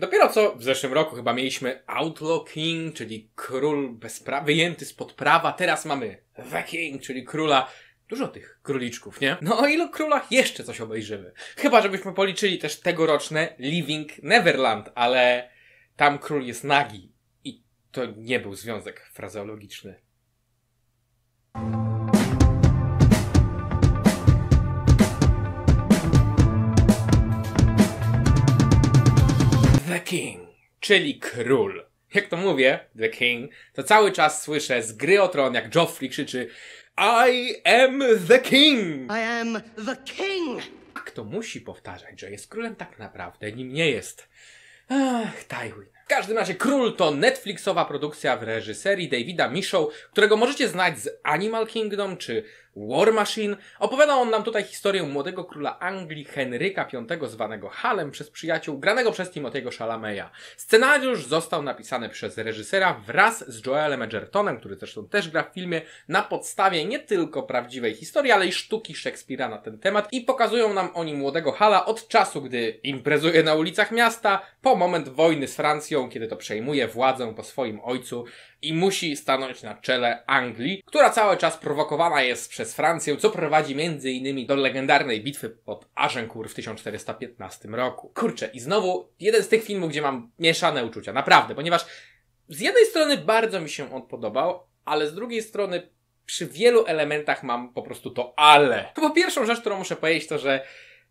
Dopiero co w zeszłym roku chyba mieliśmy Outlaw King, czyli król bez pra- wyjęty spod prawa. Teraz mamy The King, czyli króla. Dużo tych króliczków, nie? No o ilu królach jeszcze coś obejrzymy? Chyba, żebyśmy policzyli też tegoroczne Living Neverland, ale tam król jest nagi. I to nie był związek frazeologiczny. The King, czyli król. Jak to mówię, The King, to cały czas słyszę z gry o tron, jak Joffrey krzyczy I am the King! I am the King! Kto musi powtarzać, że jest królem tak naprawdę, nim nie jest. Ach, Tywin. W każdym razie Król to Netflixowa produkcja w reżyserii Davida Michaud, którego możecie znać z Animal Kingdom czy War Machine. Opowiada on nam tutaj historię młodego króla Anglii Henryka V, zwanego Halem przez przyjaciół, granego przez Timotego Chalameya. Scenariusz został napisany przez reżysera wraz z Joelem Edgertonem, który zresztą też gra w filmie, na podstawie nie tylko prawdziwej historii, ale i sztuki Szekspira na ten temat i pokazują nam oni młodego Hala od czasu, gdy imprezuje na ulicach miasta, po moment wojny z Francją, kiedy to przejmuje władzę po swoim ojcu i musi stanąć na czele Anglii, która cały czas prowokowana jest przez przez Francję, co prowadzi między innymi do legendarnej bitwy pod Agincourt w 1415 roku. Kurczę, i znowu jeden z tych filmów, gdzie mam mieszane uczucia, naprawdę, ponieważ z jednej strony bardzo mi się on podobał, ale z drugiej strony przy wielu elementach mam po prostu to ale. po pierwszą rzecz, którą muszę powiedzieć, to że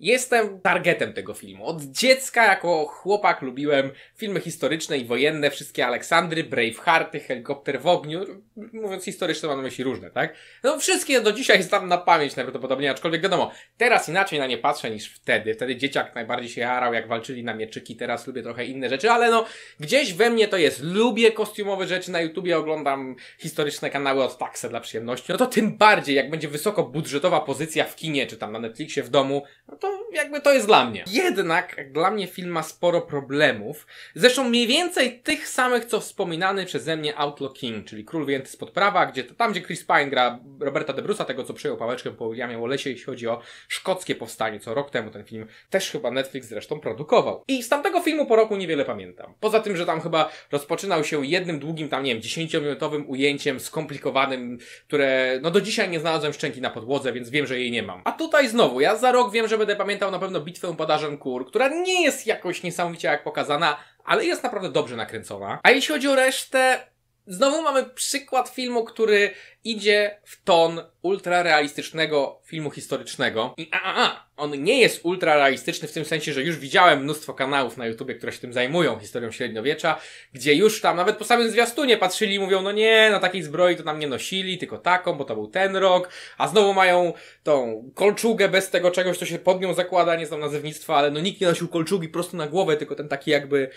Jestem targetem tego filmu. Od dziecka jako chłopak lubiłem filmy historyczne i wojenne, wszystkie Aleksandry, Bravehearty, Helikopter w ogniu. Mówiąc historyczne mam na myśli różne, tak? No wszystkie do dzisiaj znam na pamięć najprawdopodobniej, aczkolwiek wiadomo, teraz inaczej na nie patrzę niż wtedy. Wtedy dzieciak najbardziej się jarał, jak walczyli na mieczyki, teraz lubię trochę inne rzeczy, ale no gdzieś we mnie to jest. Lubię kostiumowe rzeczy, na YouTubie oglądam historyczne kanały od Taksa dla przyjemności. No to tym bardziej, jak będzie wysokobudżetowa pozycja w kinie, czy tam na Netflixie w domu, no to to jakby to jest dla mnie. Jednak dla mnie film ma sporo problemów. Zresztą mniej więcej tych samych, co wspominany przeze mnie Outlaw King, czyli Król Wyjęty z Podprawa, gdzie, tam gdzie Chris Pine gra Roberta De Brusa, tego co przejął pałeczkę po Williamie Wallace'ie, jeśli chodzi o szkockie powstanie, co rok temu ten film też chyba Netflix zresztą produkował. I z tamtego filmu po roku niewiele pamiętam. Poza tym, że tam chyba rozpoczynał się jednym długim, tam nie wiem, dziesięciominutowym ujęciem skomplikowanym, które no do dzisiaj nie znalazłem szczęki na podłodze, więc wiem, że jej nie mam. A tutaj znowu, ja za rok wiem, że będę pamiętał na pewno bitwę padarzem kur, która nie jest jakoś niesamowicie jak pokazana, ale jest naprawdę dobrze nakręcona. A jeśli chodzi o resztę, Znowu mamy przykład filmu, który idzie w ton ultrarealistycznego filmu historycznego. I a, a, a, on nie jest ultra realistyczny w tym sensie, że już widziałem mnóstwo kanałów na YouTubie, które się tym zajmują, historią średniowiecza, gdzie już tam nawet po samym zwiastunie patrzyli i mówią, no nie, no takiej zbroi to nam nie nosili, tylko taką, bo to był ten rok, a znowu mają tą kolczugę bez tego czegoś, co się pod nią zakłada, nie znam nazewnictwa, ale no nikt nie nosił kolczugi prosto na głowę, tylko ten taki jakby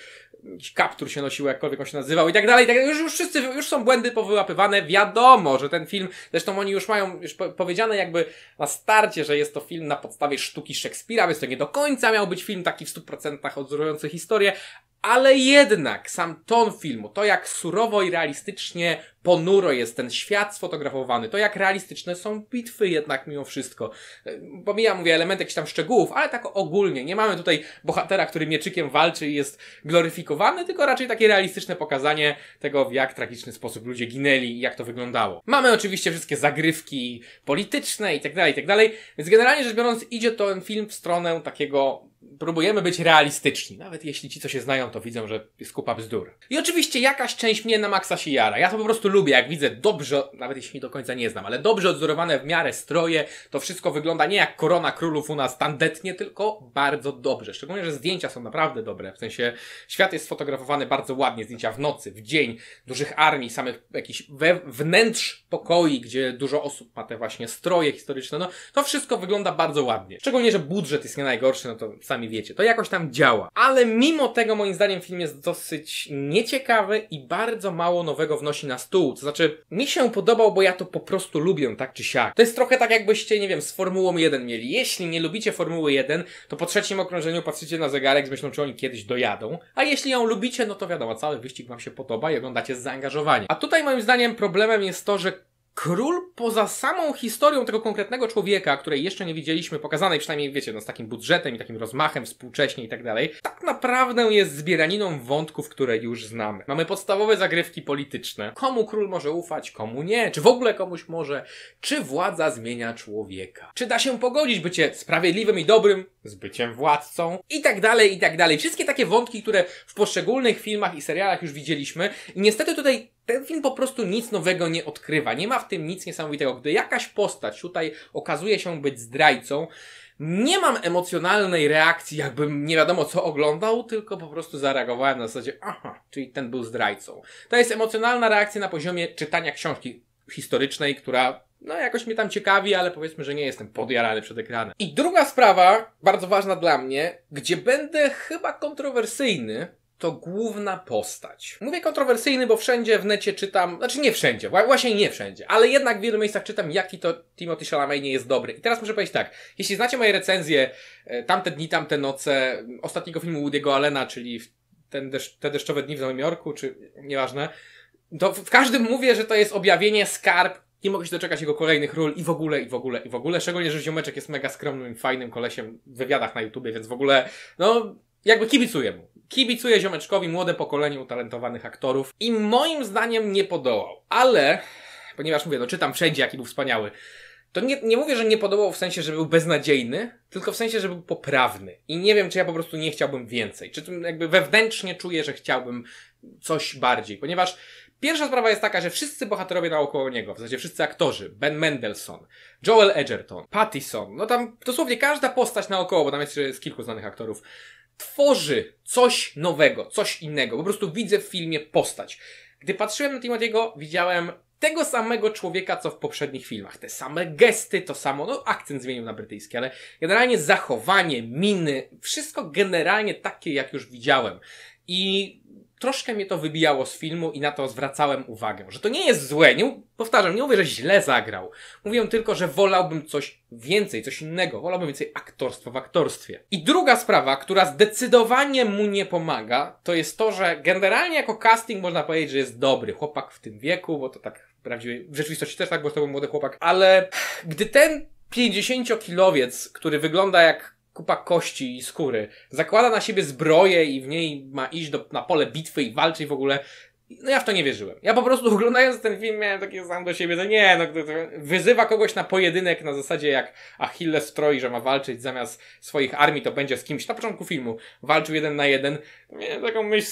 kaptur się nosił, jakkolwiek on się nazywał i tak dalej, i tak dalej. Już, już wszyscy, już są błędy powyłapywane, wiadomo, że ten film, zresztą oni już mają, już powiedziane jakby na starcie, że jest to film na podstawie sztuki Szekspira, więc to nie do końca miał być film taki w 100% odzorujący historię, ale jednak sam ton filmu, to jak surowo i realistycznie ponuro jest ten świat sfotografowany, to jak realistyczne są bitwy jednak mimo wszystko. Pomijam, e, mówię, element jakichś tam szczegółów, ale tak ogólnie. Nie mamy tutaj bohatera, który mieczykiem walczy i jest gloryfikowany, tylko raczej takie realistyczne pokazanie tego, w jak tragiczny sposób ludzie ginęli i jak to wyglądało. Mamy oczywiście wszystkie zagrywki polityczne i tak dalej, i tak dalej, więc generalnie rzecz biorąc idzie to ten film w stronę takiego próbujemy być realistyczni. Nawet jeśli ci, co się znają, to widzą, że jest kupa bzdur. I oczywiście jakaś część mnie na maksa się jara. Ja to po prostu prostu lubię, jak widzę dobrze, nawet jeśli do końca nie znam, ale dobrze odzorowane w miarę stroje, to wszystko wygląda nie jak korona królów u nas tandetnie, tylko bardzo dobrze. Szczególnie, że zdjęcia są naprawdę dobre, w sensie świat jest sfotografowany bardzo ładnie, zdjęcia w nocy, w dzień, dużych armii, samych jakichś we, wnętrz pokoi, gdzie dużo osób ma te właśnie stroje historyczne, no to wszystko wygląda bardzo ładnie. Szczególnie, że budżet jest nie najgorszy, no to sami wiecie, to jakoś tam działa. Ale mimo tego moim zdaniem film jest dosyć nieciekawy i bardzo mało nowego wnosi na stół, stół. To znaczy, mi się podobał, bo ja to po prostu lubię, tak czy siak. To jest trochę tak, jakbyście, nie wiem, z Formułą 1 mieli. Jeśli nie lubicie Formuły 1, to po trzecim okrążeniu patrzycie na zegarek z myślą, czy oni kiedyś dojadą. A jeśli ją lubicie, no to wiadomo, cały wyścig wam się podoba i oglądacie z zaangażowaniem. A tutaj moim zdaniem problemem jest to, że Król poza samą historią tego konkretnego człowieka, której jeszcze nie widzieliśmy, pokazanej przynajmniej, wiecie, no, z takim budżetem i takim rozmachem współcześnie i tak dalej, tak naprawdę jest zbieraniną wątków, które już znamy. Mamy podstawowe zagrywki polityczne. Komu król może ufać, komu nie? Czy w ogóle komuś może? Czy władza zmienia człowieka? Czy da się pogodzić bycie sprawiedliwym i dobrym z byciem władcą? I tak dalej, i tak dalej. Wszystkie takie wątki, które w poszczególnych filmach i serialach już widzieliśmy. I niestety tutaj ten film po prostu nic nowego nie odkrywa. Nie ma w tym nic niesamowitego. Gdy jakaś postać tutaj okazuje się być zdrajcą, nie mam emocjonalnej reakcji, jakbym nie wiadomo co oglądał, tylko po prostu zareagowałem na zasadzie, aha, czyli ten był zdrajcą. To jest emocjonalna reakcja na poziomie czytania książki historycznej, która no jakoś mnie tam ciekawi, ale powiedzmy, że nie jestem podjarany przed ekranem. I druga sprawa, bardzo ważna dla mnie, gdzie będę chyba kontrowersyjny, to główna postać. Mówię kontrowersyjny, bo wszędzie w necie czytam, znaczy nie wszędzie, właśnie nie wszędzie, ale jednak w wielu miejscach czytam, jaki to Timothy Chalamet nie jest dobry. I teraz muszę powiedzieć tak, jeśli znacie moje recenzje e, Tamte Dni, Tamte Noce, ostatniego filmu Woody'ego Allena, czyli ten deszcz, Te Deszczowe Dni w Nowym Jorku, czy nieważne, to w każdym mówię, że to jest objawienie skarb nie mogę się doczekać jego kolejnych ról i w ogóle, i w ogóle, i w ogóle. Szczególnie, że Ziomeczek jest mega skromnym, fajnym kolesiem w wywiadach na YouTubie, więc w ogóle, no, jakby kibicuję mu. Kibicuję ziomeczkowi młode pokolenie utalentowanych aktorów i moim zdaniem nie podołał. Ale, ponieważ mówię, no czytam wszędzie, jaki był wspaniały. To nie, nie mówię, że nie podobał w sensie, że był beznadziejny, tylko w sensie, że był poprawny. I nie wiem, czy ja po prostu nie chciałbym więcej. Czy jakby wewnętrznie czuję, że chciałbym coś bardziej. Ponieważ pierwsza sprawa jest taka, że wszyscy bohaterowie naokoło niego, w zasadzie wszyscy aktorzy, Ben Mendelssohn, Joel Edgerton, Pattison, no tam dosłownie każda postać naokoło, bo tam jest, jest kilku znanych aktorów, tworzy coś nowego, coś innego. Po prostu widzę w filmie postać. Gdy patrzyłem na Timothy'ego, widziałem tego samego człowieka, co w poprzednich filmach. Te same gesty, to samo, no akcent zmienił na brytyjski, ale generalnie zachowanie, miny, wszystko generalnie takie, jak już widziałem. I troszkę mnie to wybijało z filmu i na to zwracałem uwagę, że to nie jest złe, nie, powtarzam, nie mówię, że źle zagrał. Mówię tylko, że wolałbym coś więcej, coś innego, wolałbym więcej aktorstwa w aktorstwie. I druga sprawa, która zdecydowanie mu nie pomaga, to jest to, że generalnie jako casting można powiedzieć, że jest dobry chłopak w tym wieku, bo to tak prawdziwie, w rzeczywistości też tak, bo to był młody chłopak, ale gdy ten 50-kilowiec, który wygląda jak kupa kości i skóry. Zakłada na siebie zbroję i w niej ma iść do, na pole bitwy i walczyć w ogóle. No ja w to nie wierzyłem. Ja po prostu oglądając ten film miałem takie sam do siebie, no nie, no wyzywa kogoś na pojedynek na zasadzie jak Achilles stroi, że ma walczyć zamiast swoich armii, to będzie z kimś na początku filmu. Walczył jeden na jeden. Miałem taką myśl,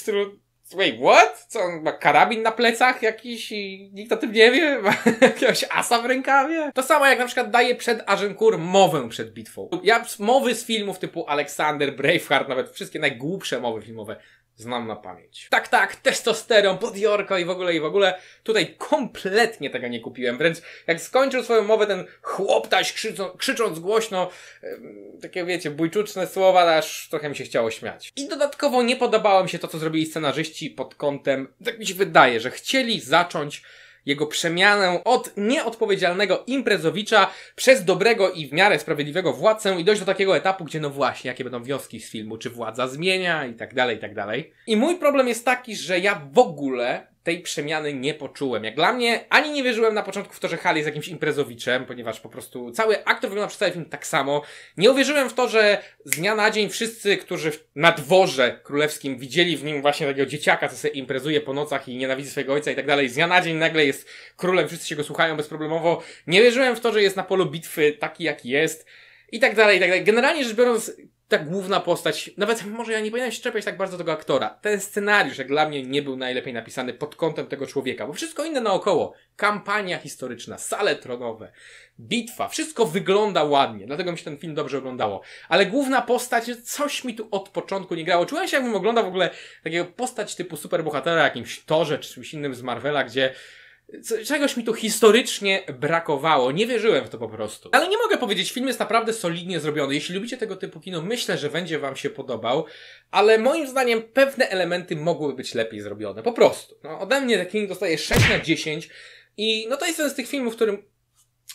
Wait, what? Co, on ma karabin na plecach jakiś i nikt o tym nie wie? Ma jakiegoś asa w rękawie? To samo jak na przykład daje przed Agincourt mowę przed bitwą. Ja mowy z filmów typu Alexander, Braveheart, nawet wszystkie najgłupsze mowy filmowe znam na pamięć. Tak, tak, testosteron, podjorko i w ogóle, i w ogóle. Tutaj kompletnie tego nie kupiłem, wręcz jak skończył swoją mowę ten chłoptaś krzyczą, krzycząc głośno, yy, takie wiecie, bójczuczne słowa, aż trochę mi się chciało śmiać. I dodatkowo nie podobało mi się to, co zrobili scenarzyści pod kątem, tak mi się wydaje, że chcieli zacząć jego przemianę od nieodpowiedzialnego imprezowicza przez dobrego i w miarę sprawiedliwego władcę i dojść do takiego etapu, gdzie no właśnie, jakie będą wnioski z filmu, czy władza zmienia i tak dalej, i tak dalej. I mój problem jest taki, że ja w ogóle tej przemiany nie poczułem. Jak dla mnie, ani nie wierzyłem na początku w to, że Halley jest jakimś imprezowiczem, ponieważ po prostu cały aktor wygląda przez cały film tak samo. Nie uwierzyłem w to, że z dnia na dzień wszyscy, którzy na dworze królewskim widzieli w nim właśnie takiego dzieciaka, co sobie imprezuje po nocach i nienawidzi swojego ojca i tak dalej, z dnia na dzień nagle jest królem, wszyscy się go słuchają bezproblemowo. Nie wierzyłem w to, że jest na polu bitwy taki, jaki jest i tak dalej, i tak dalej. Generalnie rzecz biorąc, ta główna postać, nawet może ja nie powinienem się czepiać tak bardzo tego aktora. Ten scenariusz, jak dla mnie, nie był najlepiej napisany pod kątem tego człowieka, bo wszystko inne naokoło, kampania historyczna, sale tronowe, bitwa, wszystko wygląda ładnie, dlatego mi się ten film dobrze oglądało. Ale główna postać, coś mi tu od początku nie grało. Czułem się, jakbym oglądał w ogóle takiego postać typu superbohatera, jakimś torze czy czymś innym z Marvela, gdzie Czegoś mi tu historycznie brakowało. Nie wierzyłem w to po prostu. Ale nie mogę powiedzieć, film jest naprawdę solidnie zrobiony. Jeśli lubicie tego typu kino, myślę, że będzie wam się podobał, ale moim zdaniem pewne elementy mogłyby być lepiej zrobione. Po prostu. No, ode mnie The King dostaje 6 na 10 i no to jest jeden z tych filmów, w którym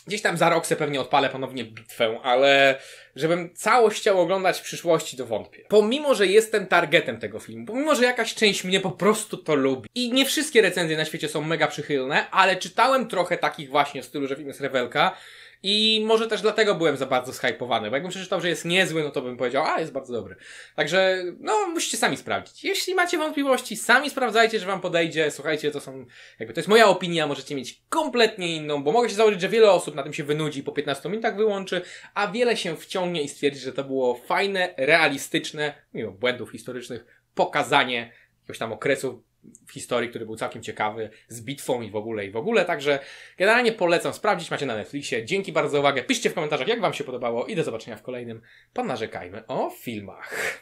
Gdzieś tam za rok se pewnie odpalę ponownie bitwę, ale żebym całość chciał oglądać w przyszłości, to wątpię. Pomimo, że jestem targetem tego filmu, pomimo, że jakaś część mnie po prostu to lubi. I nie wszystkie recenzje na świecie są mega przychylne, ale czytałem trochę takich właśnie w stylu, że film jest rewelka i może też dlatego byłem za bardzo zhypowany, bo jakbym przeczytał, że jest niezły, no to bym powiedział, a jest bardzo dobry. Także, no, musicie sami sprawdzić. Jeśli macie wątpliwości, sami sprawdzajcie, że wam podejdzie. Słuchajcie, to są, jakby to jest moja opinia, możecie mieć kompletnie inną, bo mogę się założyć, że wiele osób na tym się wynudzi po 15 minutach wyłączy, a wiele się wciągnie i stwierdzi, że to było fajne, realistyczne, mimo błędów historycznych, pokazanie jakiegoś tam okresu w historii, który był całkiem ciekawy, z bitwą i w ogóle, i w ogóle. Także generalnie polecam sprawdzić, macie na Netflixie. Dzięki bardzo za uwagę. Piszcie w komentarzach, jak Wam się podobało i do zobaczenia w kolejnym. Ponarzekajmy o filmach.